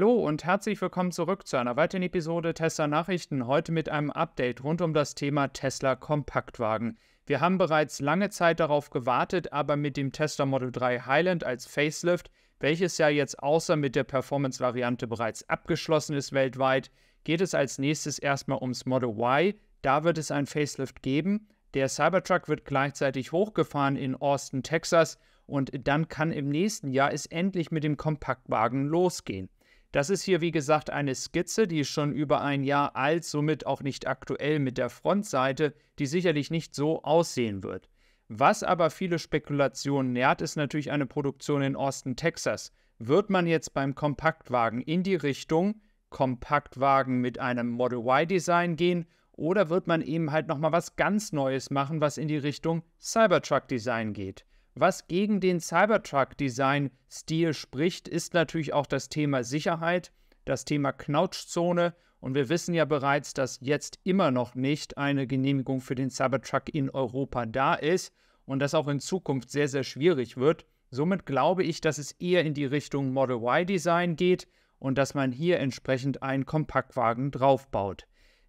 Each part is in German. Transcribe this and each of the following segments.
Hallo und herzlich willkommen zurück zu einer weiteren Episode Tesla Nachrichten. Heute mit einem Update rund um das Thema Tesla Kompaktwagen. Wir haben bereits lange Zeit darauf gewartet, aber mit dem Tesla Model 3 Highland als Facelift, welches ja jetzt außer mit der Performance-Variante bereits abgeschlossen ist weltweit, geht es als nächstes erstmal ums Model Y. Da wird es ein Facelift geben. Der Cybertruck wird gleichzeitig hochgefahren in Austin, Texas. Und dann kann im nächsten Jahr es endlich mit dem Kompaktwagen losgehen. Das ist hier, wie gesagt, eine Skizze, die ist schon über ein Jahr alt, somit auch nicht aktuell mit der Frontseite, die sicherlich nicht so aussehen wird. Was aber viele Spekulationen nährt, ist natürlich eine Produktion in Austin, Texas. Wird man jetzt beim Kompaktwagen in die Richtung Kompaktwagen mit einem Model Y-Design gehen oder wird man eben halt nochmal was ganz Neues machen, was in die Richtung Cybertruck-Design geht? Was gegen den Cybertruck-Design-Stil spricht, ist natürlich auch das Thema Sicherheit, das Thema Knautschzone. Und wir wissen ja bereits, dass jetzt immer noch nicht eine Genehmigung für den Cybertruck in Europa da ist und das auch in Zukunft sehr, sehr schwierig wird. Somit glaube ich, dass es eher in die Richtung Model Y-Design geht und dass man hier entsprechend einen Kompaktwagen draufbaut.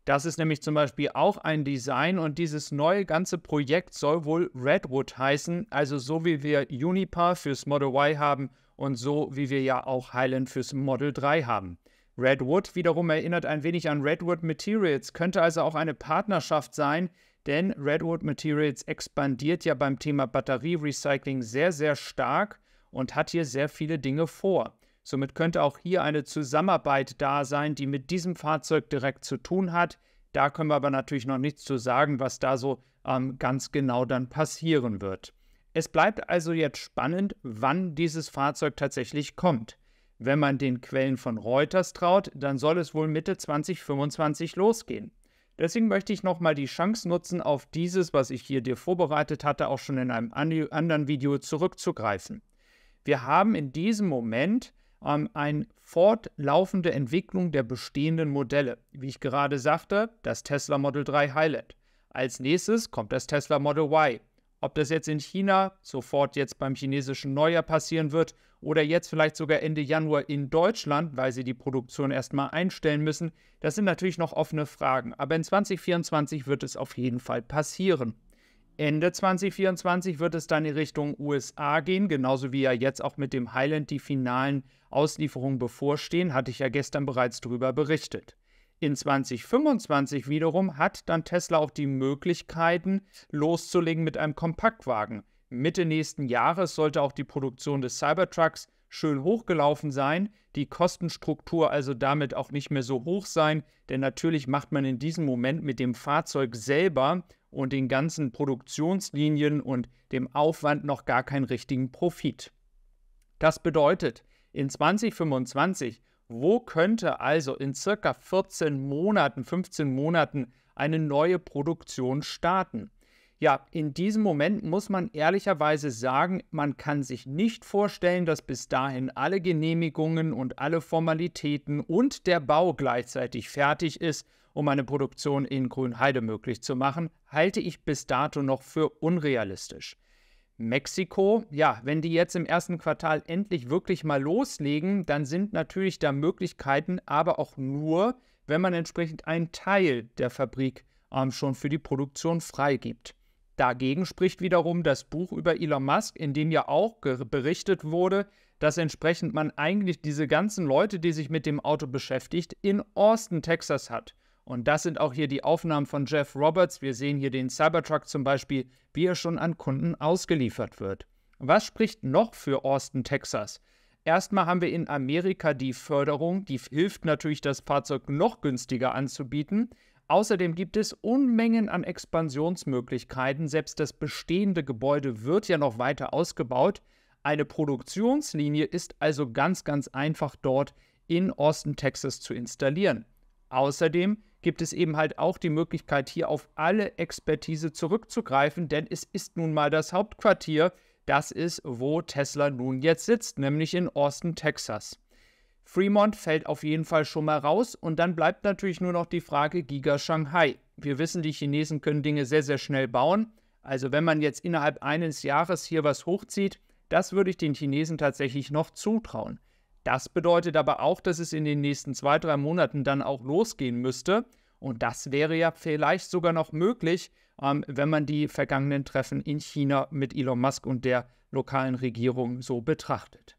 Das ist nämlich zum Beispiel auch ein Design und dieses neue ganze Projekt soll wohl Redwood heißen. Also so wie wir Unipar fürs Model Y haben und so wie wir ja auch Highland fürs Model 3 haben. Redwood wiederum erinnert ein wenig an Redwood Materials, könnte also auch eine Partnerschaft sein, denn Redwood Materials expandiert ja beim Thema Batterie-Recycling sehr, sehr stark und hat hier sehr viele Dinge vor. Somit könnte auch hier eine Zusammenarbeit da sein, die mit diesem Fahrzeug direkt zu tun hat. Da können wir aber natürlich noch nichts zu sagen, was da so ähm, ganz genau dann passieren wird. Es bleibt also jetzt spannend, wann dieses Fahrzeug tatsächlich kommt. Wenn man den Quellen von Reuters traut, dann soll es wohl Mitte 2025 losgehen. Deswegen möchte ich nochmal die Chance nutzen, auf dieses, was ich hier dir vorbereitet hatte, auch schon in einem anderen Video zurückzugreifen. Wir haben in diesem Moment ähm, eine fortlaufende Entwicklung der bestehenden Modelle. Wie ich gerade sagte, das Tesla Model 3 Highland. Als nächstes kommt das Tesla Model Y. Ob das jetzt in China sofort jetzt beim chinesischen Neujahr passieren wird oder jetzt vielleicht sogar Ende Januar in Deutschland, weil sie die Produktion erstmal einstellen müssen, das sind natürlich noch offene Fragen. Aber in 2024 wird es auf jeden Fall passieren. Ende 2024 wird es dann in Richtung USA gehen, genauso wie ja jetzt auch mit dem Highland die finalen Auslieferungen bevorstehen, hatte ich ja gestern bereits darüber berichtet. In 2025 wiederum hat dann Tesla auch die Möglichkeiten, loszulegen mit einem Kompaktwagen. Mitte nächsten Jahres sollte auch die Produktion des Cybertrucks schön hochgelaufen sein, die Kostenstruktur also damit auch nicht mehr so hoch sein, denn natürlich macht man in diesem Moment mit dem Fahrzeug selber und den ganzen Produktionslinien und dem Aufwand noch gar keinen richtigen Profit. Das bedeutet, in 2025, wo könnte also in circa 14 Monaten, 15 Monaten eine neue Produktion starten? Ja, in diesem Moment muss man ehrlicherweise sagen, man kann sich nicht vorstellen, dass bis dahin alle Genehmigungen und alle Formalitäten und der Bau gleichzeitig fertig ist, um eine Produktion in Grünheide möglich zu machen, halte ich bis dato noch für unrealistisch. Mexiko, ja, wenn die jetzt im ersten Quartal endlich wirklich mal loslegen, dann sind natürlich da Möglichkeiten, aber auch nur, wenn man entsprechend einen Teil der Fabrik ähm, schon für die Produktion freigibt. Dagegen spricht wiederum das Buch über Elon Musk, in dem ja auch berichtet wurde, dass entsprechend man eigentlich diese ganzen Leute, die sich mit dem Auto beschäftigt, in Austin, Texas hat. Und das sind auch hier die Aufnahmen von Jeff Roberts. Wir sehen hier den Cybertruck zum Beispiel, wie er schon an Kunden ausgeliefert wird. Was spricht noch für Austin, Texas? Erstmal haben wir in Amerika die Förderung, die hilft natürlich, das Fahrzeug noch günstiger anzubieten. Außerdem gibt es Unmengen an Expansionsmöglichkeiten. Selbst das bestehende Gebäude wird ja noch weiter ausgebaut. Eine Produktionslinie ist also ganz, ganz einfach dort in Austin, Texas zu installieren. Außerdem gibt es eben halt auch die Möglichkeit, hier auf alle Expertise zurückzugreifen, denn es ist nun mal das Hauptquartier. Das ist, wo Tesla nun jetzt sitzt, nämlich in Austin, Texas. Fremont fällt auf jeden Fall schon mal raus und dann bleibt natürlich nur noch die Frage Giga Shanghai. Wir wissen, die Chinesen können Dinge sehr, sehr schnell bauen. Also wenn man jetzt innerhalb eines Jahres hier was hochzieht, das würde ich den Chinesen tatsächlich noch zutrauen. Das bedeutet aber auch, dass es in den nächsten zwei, drei Monaten dann auch losgehen müsste. Und das wäre ja vielleicht sogar noch möglich, ähm, wenn man die vergangenen Treffen in China mit Elon Musk und der lokalen Regierung so betrachtet.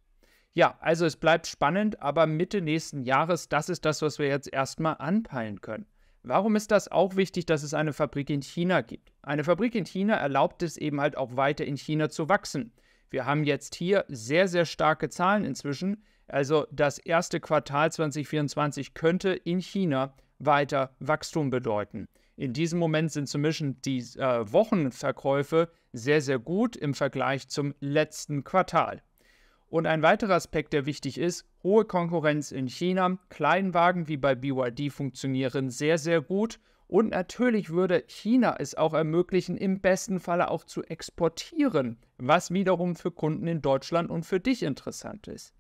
Ja, also es bleibt spannend, aber Mitte nächsten Jahres, das ist das, was wir jetzt erstmal anpeilen können. Warum ist das auch wichtig, dass es eine Fabrik in China gibt? Eine Fabrik in China erlaubt es eben halt auch weiter in China zu wachsen. Wir haben jetzt hier sehr, sehr starke Zahlen inzwischen. Also das erste Quartal 2024 könnte in China weiter Wachstum bedeuten. In diesem Moment sind zumindest die äh, Wochenverkäufe sehr, sehr gut im Vergleich zum letzten Quartal. Und ein weiterer Aspekt, der wichtig ist, hohe Konkurrenz in China, Kleinwagen wie bei BYD funktionieren sehr, sehr gut. Und natürlich würde China es auch ermöglichen, im besten Falle auch zu exportieren, was wiederum für Kunden in Deutschland und für dich interessant ist.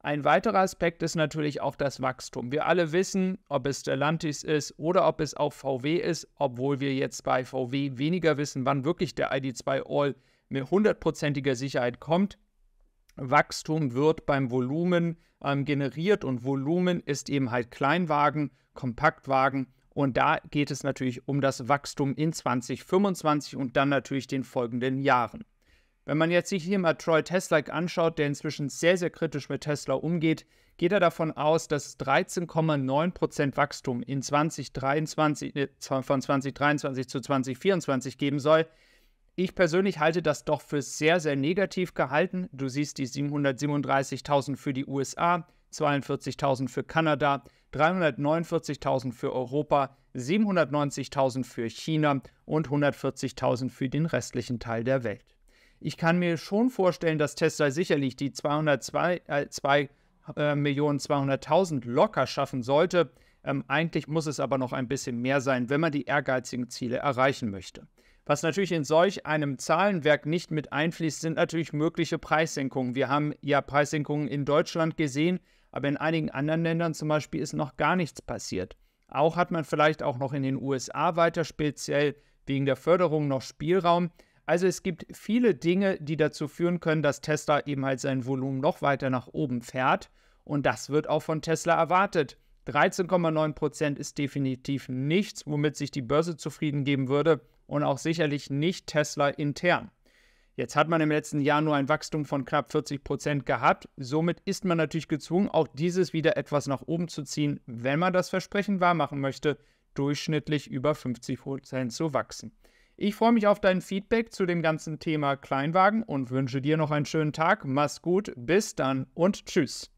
Ein weiterer Aspekt ist natürlich auch das Wachstum. Wir alle wissen, ob es Stellantis ist oder ob es auch VW ist, obwohl wir jetzt bei VW weniger wissen, wann wirklich der ID2 All mit hundertprozentiger Sicherheit kommt. Wachstum wird beim Volumen ähm, generiert und Volumen ist eben halt Kleinwagen, Kompaktwagen und da geht es natürlich um das Wachstum in 2025 und dann natürlich den folgenden Jahren. Wenn man jetzt sich hier mal Troy Tesla anschaut, der inzwischen sehr, sehr kritisch mit Tesla umgeht, geht er davon aus, dass 13,9% Wachstum in 2023, äh, von 2023 zu 2024 geben soll. Ich persönlich halte das doch für sehr, sehr negativ gehalten. Du siehst die 737.000 für die USA, 42.000 für Kanada, 349.000 für Europa, 790.000 für China und 140.000 für den restlichen Teil der Welt. Ich kann mir schon vorstellen, dass Tesla sicherlich die 202, äh, äh, Millionen 200.000 locker schaffen sollte. Ähm, eigentlich muss es aber noch ein bisschen mehr sein, wenn man die ehrgeizigen Ziele erreichen möchte. Was natürlich in solch einem Zahlenwerk nicht mit einfließt, sind natürlich mögliche Preissenkungen. Wir haben ja Preissenkungen in Deutschland gesehen, aber in einigen anderen Ländern zum Beispiel ist noch gar nichts passiert. Auch hat man vielleicht auch noch in den USA weiter speziell wegen der Förderung noch Spielraum. Also es gibt viele Dinge, die dazu führen können, dass Tesla eben halt sein Volumen noch weiter nach oben fährt. Und das wird auch von Tesla erwartet. 13,9% Prozent ist definitiv nichts, womit sich die Börse zufrieden geben würde und auch sicherlich nicht Tesla intern. Jetzt hat man im letzten Jahr nur ein Wachstum von knapp 40 Prozent gehabt. Somit ist man natürlich gezwungen, auch dieses wieder etwas nach oben zu ziehen, wenn man das Versprechen wahrmachen möchte, durchschnittlich über 50 Prozent zu wachsen. Ich freue mich auf dein Feedback zu dem ganzen Thema Kleinwagen und wünsche dir noch einen schönen Tag. Mach's gut, bis dann und tschüss.